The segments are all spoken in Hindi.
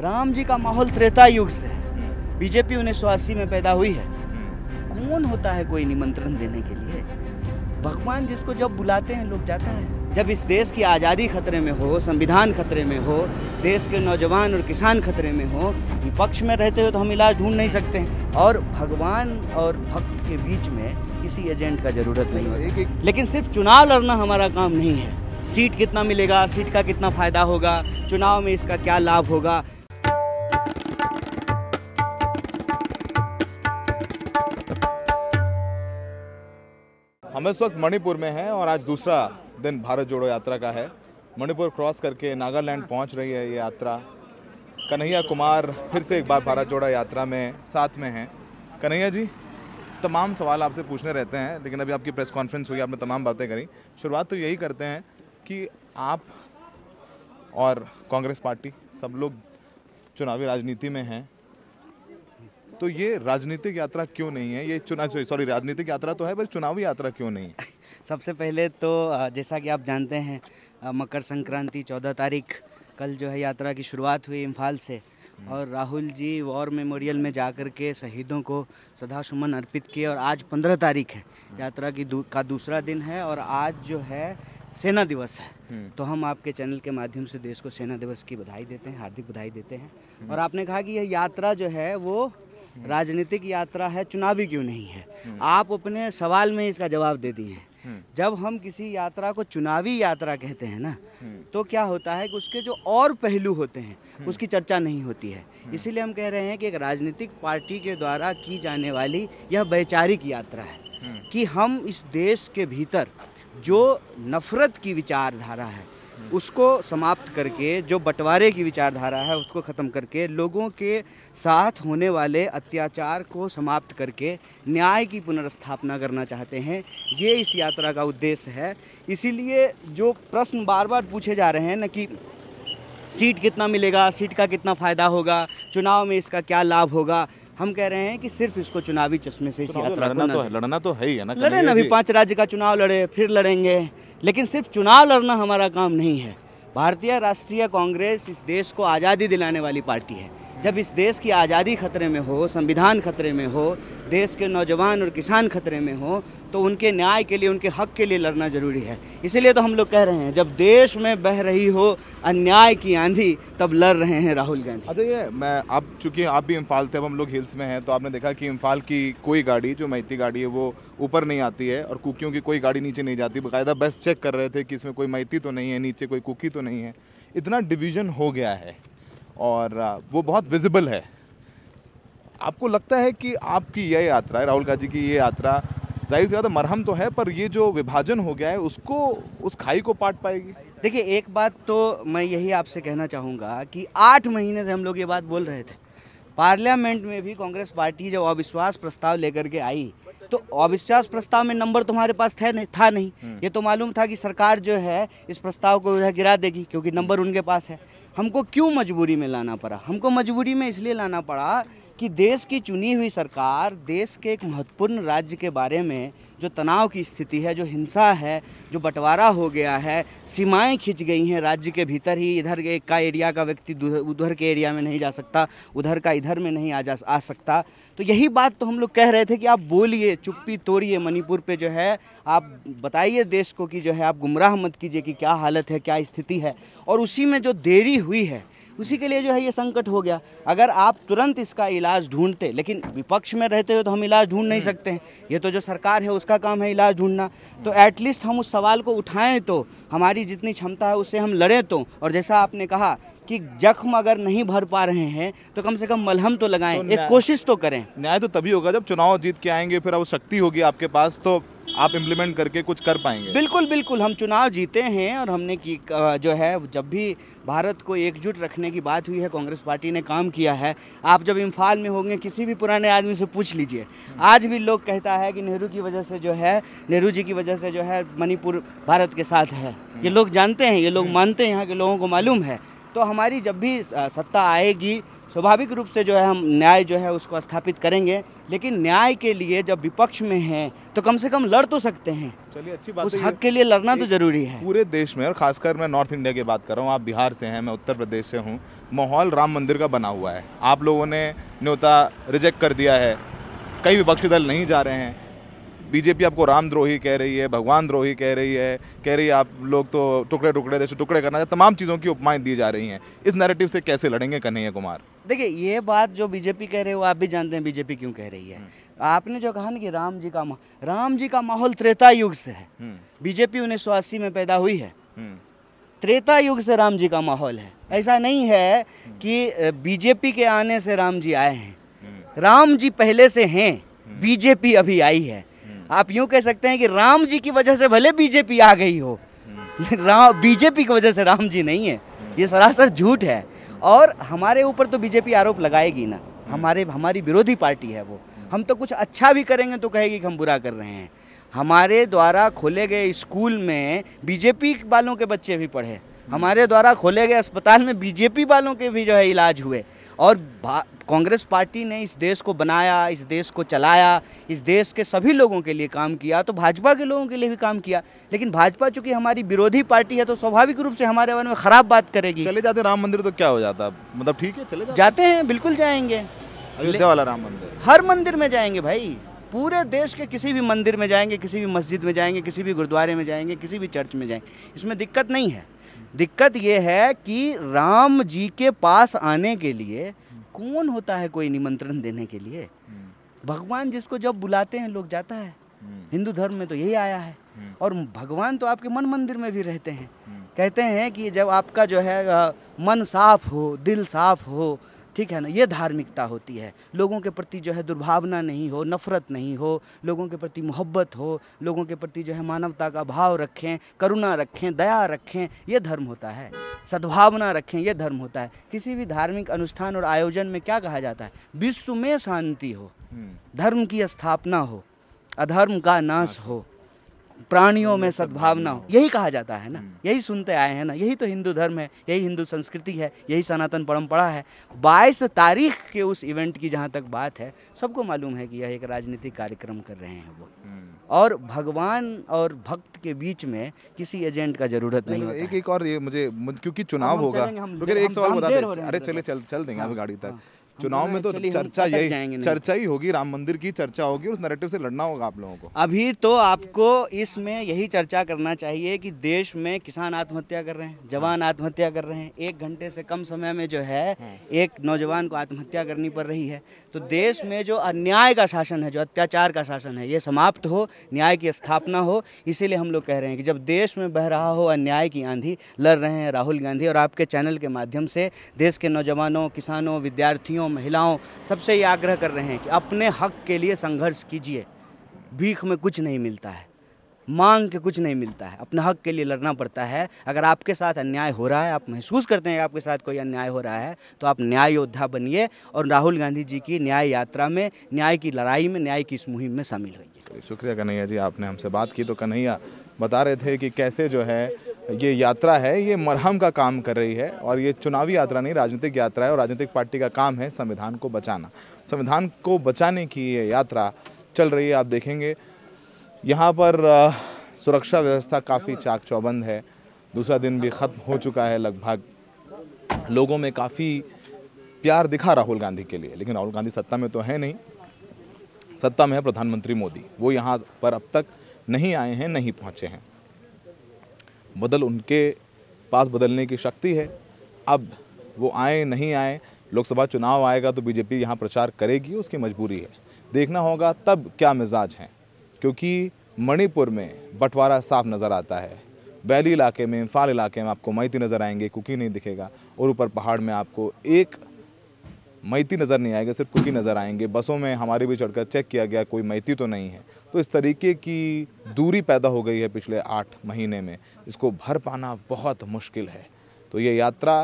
राम जी का माहौल त्रेता युग से है बीजेपी उन्नीस सौ में पैदा हुई है कौन होता है कोई निमंत्रण देने के लिए भगवान जिसको जब बुलाते हैं लोग जाता है जब इस देश की आज़ादी खतरे में हो संविधान खतरे में हो देश के नौजवान और किसान खतरे में हो विपक्ष में रहते हो तो हम इलाज ढूंढ नहीं सकते हैं और भगवान और भक्त के बीच में किसी एजेंट का ज़रूरत नहीं होती लेकिन सिर्फ चुनाव लड़ना हमारा काम नहीं है सीट कितना मिलेगा सीट का कितना फ़ायदा होगा चुनाव में इसका क्या लाभ होगा हम इस वक्त मणिपुर में हैं और आज दूसरा दिन भारत जोड़ो यात्रा का है मणिपुर क्रॉस करके नागालैंड पहुंच रही है ये यात्रा कन्हैया कुमार फिर से एक बार भारत जोड़ा यात्रा में साथ में हैं कन्हैया जी तमाम सवाल आपसे पूछने रहते हैं लेकिन अभी आपकी प्रेस कॉन्फ्रेंस हुई आपने तमाम बातें करी शुरुआत तो यही करते हैं कि आप और कांग्रेस पार्टी सब लोग चुनावी राजनीति में हैं तो ये राजनीतिक यात्रा क्यों नहीं है ये चुनाव सॉरी राजनीतिक यात्रा तो है पर चुनावी यात्रा क्यों नहीं है सबसे पहले तो जैसा कि आप जानते हैं मकर संक्रांति चौदह तारीख कल जो है यात्रा की शुरुआत हुई इम्फाल से हम्म। और राहुल जी वॉर मेमोरियल में जा कर के शहीदों को सदा सुमन अर्पित किए और आज पंद्रह तारीख है हम्म। यात्रा की दू, का दूसरा दिन है और आज जो है सेना दिवस है हम्म। तो हम आपके चैनल के माध्यम से देश को सेना दिवस की बधाई देते हैं हार्दिक बधाई देते हैं और आपने कहा कि यह यात्रा जो है वो राजनीतिक यात्रा है चुनावी क्यों नहीं है हम्म। आप अपने सवाल में इसका जवाब दे दिए हैं हम्म। जब हम किसी यात्रा को चुनावी यात्रा कहते हैं ना हम्म। तो क्या होता है कि उसके जो और पहलू होते हैं उसकी चर्चा नहीं होती है इसीलिए हम कह रहे हैं कि एक राजनीतिक पार्टी के द्वारा की जाने वाली यह वैचारिक यात्रा है कि हम इस देश के भीतर जो नफरत की विचारधारा है उसको समाप्त करके जो बंटवारे की विचारधारा है उसको ख़त्म करके लोगों के साथ होने वाले अत्याचार को समाप्त करके न्याय की पुनर्स्थापना करना चाहते हैं ये इस यात्रा का उद्देश्य है इसीलिए जो प्रश्न बार बार पूछे जा रहे हैं न कि सीट कितना मिलेगा सीट का कितना फ़ायदा होगा चुनाव में इसका क्या लाभ होगा हम कह रहे हैं कि सिर्फ इसको चुनावी चश्मे से इस तो यात्रा तो लड़ना तो है ही है ना लड़े ना अभी पांच राज्य का चुनाव लड़े फिर लड़ेंगे लेकिन सिर्फ चुनाव लड़ना हमारा काम नहीं है भारतीय राष्ट्रीय कांग्रेस इस देश को आज़ादी दिलाने वाली पार्टी है जब इस देश की आज़ादी खतरे में हो संविधान खतरे में हो देश के नौजवान और किसान खतरे में हो तो उनके न्याय के लिए उनके हक के लिए लड़ना ज़रूरी है इसीलिए तो हम लोग कह रहे हैं जब देश में बह रही हो अन्याय की आंधी तब लड़ रहे हैं राहुल गांधी अच्छा ये मैं आप चूँकि आप भी इम्फाल थे अब हम लोग हिल्स में हैं तो आपने देखा कि इम्फाल की कोई गाड़ी जो मैती गाड़ी है वो ऊपर नहीं आती है और कुकियों की कोई गाड़ी नीचे नहीं जाती बाकायदा बस चेक कर रहे थे कि इसमें कोई मैती तो नहीं है नीचे कोई कुकी तो नहीं है इतना डिवीज़न हो गया है और वो बहुत विजिबल है आपको लगता है कि आपकी यह यात्रा राहुल गांधी की ये यात्रा जाहिर से ज़्यादा मरहम तो है पर ये जो विभाजन हो गया है उसको उस खाई को पाट पाएगी देखिए एक बात तो मैं यही आपसे कहना चाहूँगा कि आठ महीने से हम लोग ये बात बोल रहे थे पार्लियामेंट में भी कांग्रेस पार्टी जब अविश्वास प्रस्ताव लेकर के आई तो अविश्वास प्रस्ताव में नंबर तुम्हारे पास थे नहीं था नहीं हम्म। ये तो मालूम था कि सरकार जो है इस प्रस्ताव को गिरा देगी क्योंकि नंबर उनके पास है हमको क्यों मजबूरी में लाना पड़ा हमको मजबूरी में इसलिए लाना पड़ा कि देश की चुनी हुई सरकार देश के एक महत्वपूर्ण राज्य के बारे में जो तनाव की स्थिति है जो हिंसा है जो बंटवारा हो गया है सीमाएं खिंच गई हैं राज्य के भीतर ही इधर एक का एरिया का व्यक्ति उधर के एरिया में नहीं जा सकता उधर का इधर में नहीं आ जा आ सकता तो यही बात तो हम लोग कह रहे थे कि आप बोलिए चुप्पी तोड़िए मणिपुर पे जो है आप बताइए देश को कि जो है आप गुमराह मत कीजिए कि क्या हालत है क्या स्थिति है और उसी में जो देरी हुई है उसी के लिए जो है ये संकट हो गया अगर आप तुरंत इसका इलाज ढूंढते लेकिन विपक्ष में रहते हो तो हम इलाज ढूंढ नहीं हम्म। सकते हैं ये तो जो सरकार है उसका काम है इलाज ढूंढना तो एटलीस्ट हम उस सवाल को उठाएं तो हमारी जितनी क्षमता है उससे हम लड़ें तो और जैसा आपने कहा कि जख्म अगर नहीं भर पा रहे हैं तो कम से कम मलहम तो लगाएं तो एक कोशिश तो करें न्याय तो तभी होगा जब चुनाव जीत के आएंगे फिर अब शक्ति होगी आपके पास तो आप इम्प्लीमेंट करके कुछ कर पाएंगे बिल्कुल बिल्कुल हम चुनाव जीते हैं और हमने की जो है जब भी भारत को एकजुट रखने की बात हुई है कांग्रेस पार्टी ने काम किया है आप जब इम्फाल में होंगे किसी भी पुराने आदमी से पूछ लीजिए आज भी लोग कहता है कि नेहरू की वजह से जो है नेहरू जी की वजह से जो है मणिपुर भारत के साथ है ये हम्म। लोग जानते हैं ये लोग मानते हैं यहाँ के लोगों को मालूम है तो हमारी जब भी सत्ता आएगी स्वाभाविक रूप से जो है हम न्याय जो है उसको स्थापित करेंगे लेकिन न्याय के लिए जब विपक्ष में हैं तो कम से कम लड़ तो सकते हैं चलिए अच्छी बात उस हक के लिए लड़ना तो जरूरी है पूरे देश में और खासकर मैं नॉर्थ इंडिया की बात कर रहा हूँ आप बिहार से हैं मैं उत्तर प्रदेश से हूँ माहौल राम मंदिर का बना हुआ है आप लोगों ने न्योता रिजेक्ट कर दिया है कई विपक्षी दल नहीं जा रहे हैं बीजेपी आपको रामद्रोही कह रही है भगवान द्रोही कह रही है कह रही है आप लोग तो टुकड़े टुकड़े देश टुकड़े करना तमाम चीज़ों की उपमाएं दी जा रही हैं इस नैरेटिव से कैसे लड़ेंगे कन्हैया कुमार देखिए ये बात जो बीजेपी कह रही है वो आप भी जानते हैं बीजेपी क्यों कह रही है हम्म। आपने जो कहा ना कि राम जी का राम जी का माहौल त्रेता युग से है हम्म। बीजेपी उन्नीस सौ अस्सी में पैदा हुई है हम्म। त्रेता युग से राम जी का माहौल है ऐसा नहीं है कि बीजेपी के आने से राम जी आए हैं राम जी पहले से हैं बीजेपी अभी आई है आप यूँ कह सकते हैं कि राम जी की वजह से भले बीजेपी आ गई हो राम बीजेपी की वजह से राम जी नहीं है ये सरासर झूठ है और हमारे ऊपर तो बीजेपी आरोप लगाएगी ना हमारे हमारी विरोधी पार्टी है वो हम तो कुछ अच्छा भी करेंगे तो कहेगी कि हम बुरा कर रहे हैं हमारे द्वारा खोले गए स्कूल में बीजेपी वालों के बच्चे भी पढ़े हमारे द्वारा खोले गए अस्पताल में बीजेपी वालों के भी जो है इलाज हुए और कांग्रेस पार्टी ने इस देश को बनाया इस देश को चलाया इस देश के सभी लोगों के लिए काम किया तो भाजपा के लोगों के लिए भी काम किया लेकिन भाजपा चूंकि हमारी विरोधी पार्टी है तो स्वाभाविक रूप से हमारे बारे में ख़राब बात करेगी चले जाते राम मंदिर तो क्या हो जाता मतलब ठीक है चले जाते, जाते हैं बिल्कुल जाएंगे अयोध्या वाला राम मंदिर हर मंदिर में जाएंगे भाई पूरे देश के किसी भी मंदिर में जाएंगे किसी भी मस्जिद में जाएंगे किसी भी गुरुद्वारे में जाएंगे किसी भी चर्च में जाएंगे इसमें दिक्कत नहीं है दिक्कत ये है कि राम जी के पास आने के लिए हम्म। कौन होता है कोई निमंत्रण देने के लिए हम्म। भगवान जिसको जब बुलाते हैं लोग जाता है हम्म। हिंदू धर्म में तो यही आया है और भगवान तो आपके मन मंदिर में भी रहते हैं कहते हैं कि जब आपका जो है मन साफ हो दिल साफ हो ठीक है ना ये धार्मिकता होती है लोगों के प्रति जो है दुर्भावना नहीं हो नफ़रत नहीं हो लोगों के प्रति मोहब्बत हो लोगों के प्रति जो है मानवता का भाव रखें करुणा रखें दया रखें ये धर्म होता है सद्भावना रखें यह धर्म होता है किसी भी धार्मिक अनुष्ठान और आयोजन में क्या कहा जाता है विश्व में शांति हो हम्म। धर्म की स्थापना हो अधर्म का नाश हो प्राणियों में सद्भावना हो यही कहा जाता है ना हम्म। यही सुनते आए हैं ना यही तो हिंदू धर्म है यही हिंदू संस्कृति है यही सनातन परंपरा है बाईस तारीख के उस इवेंट की जहाँ तक बात है सबको मालूम है कि यह एक राजनीतिक कार्यक्रम कर रहे हैं वो हम्म। और भगवान और भक्त के बीच में किसी एजेंट का जरूरत नहीं, नहीं होता एक एक और ये मुझे क्योंकि चुनाव होगा एक सवाल बता अरे चले चल चल देंगे हाँ, गाड़ी तक चुनाव में तो चर्चा यही चर्चा ही होगी राम मंदिर की चर्चा होगी उस नरेटिव से लड़ना होगा आप लोगों को अभी तो आपको इसमें यही चर्चा करना चाहिए कि देश में किसान आत्महत्या कर रहे हैं जवान हाँ। आत्महत्या कर रहे हैं एक घंटे से कम समय में जो है हाँ। एक नौजवान को आत्महत्या करनी पड़ रही है तो देश में जो अन्याय का शासन है जो अत्याचार का शासन है ये समाप्त हो न्याय की स्थापना हो इसीलिए हम लोग कह रहे हैं कि जब देश में बह रहा हो अन्याय की आंधी लड़ रहे हैं राहुल गांधी और आपके चैनल के माध्यम से देश के नौजवानों किसानों विद्यार्थियों महिलाओं सबसे ये आग्रह कर रहे हैं कि अपने हक के लिए संघर्ष कीजिए भीख में कुछ नहीं मिलता है मांग के कुछ नहीं मिलता है अपने हक के लिए लड़ना पड़ता है अगर आपके साथ अन्याय हो रहा है आप महसूस करते हैं आपके साथ कोई अन्याय हो रहा है तो आप न्याय योद्धा बनिए और राहुल गांधी जी की न्याय यात्रा में न्याय की लड़ाई में न्याय की इस मुहिम में शामिल होइए शुक्रिया कन्हैया जी आपने हमसे बात की तो कन्हैया बता रहे थे कि कैसे जो है ये यात्रा है ये मरहम का काम कर रही है और ये चुनावी यात्रा नहीं राजनीतिक यात्रा है और राजनीतिक पार्टी का काम है संविधान को बचाना संविधान को बचाने की ये यात्रा चल रही है आप देखेंगे यहाँ पर सुरक्षा व्यवस्था काफ़ी चाक चौबंद है दूसरा दिन भी ख़त्म हो चुका है लगभग लोगों में काफ़ी प्यार दिखा राहुल गांधी के लिए लेकिन राहुल गांधी सत्ता में तो है नहीं सत्ता में है प्रधानमंत्री मोदी वो यहाँ पर अब तक नहीं आए हैं नहीं पहुँचे हैं बदल उनके पास बदलने की शक्ति है अब वो आए नहीं आए लोकसभा चुनाव आएगा तो बीजेपी यहाँ प्रचार करेगी उसकी मजबूरी है देखना होगा तब क्या मिजाज हैं क्योंकि मणिपुर में बंटवारा साफ नज़र आता है वैली इलाके में इम्फाल इलाके में आपको मैती नज़र आएंगे कुकी नहीं दिखेगा और ऊपर पहाड़ में आपको एक मैती नज़र नहीं आएगा सिर्फ कुकी नज़र आएंगे बसों में हमारे भी चढ़कर चेक किया गया कोई मैती तो नहीं है तो इस तरीके की दूरी पैदा हो गई है पिछले आठ महीने में इसको भर पाना बहुत मुश्किल है तो ये यात्रा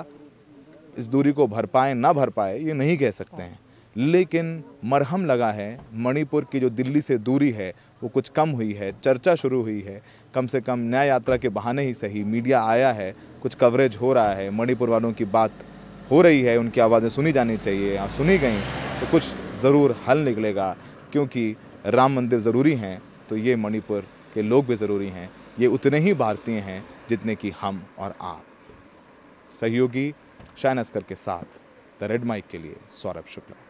इस दूरी को भर पाए ना भर पाए ये नहीं कह सकते हैं लेकिन मरहम लगा है मणिपुर की जो दिल्ली से दूरी है वो कुछ कम हुई है चर्चा शुरू हुई है कम से कम न्याय यात्रा के बहाने ही सही मीडिया आया है कुछ कवरेज हो रहा है मणिपुर वालों की बात हो रही है उनकी आवाज़ें सुनी जानी चाहिए आप सुनी गई तो कुछ ज़रूर हल निकलेगा क्योंकि राम मंदिर ज़रूरी हैं तो ये मणिपुर के लोग भी ज़रूरी हैं ये उतने ही भारतीय हैं जितने कि हम और आप सहयोगी शायन अस्कर के साथ द रेड माइक के लिए सौरभ शुक्ला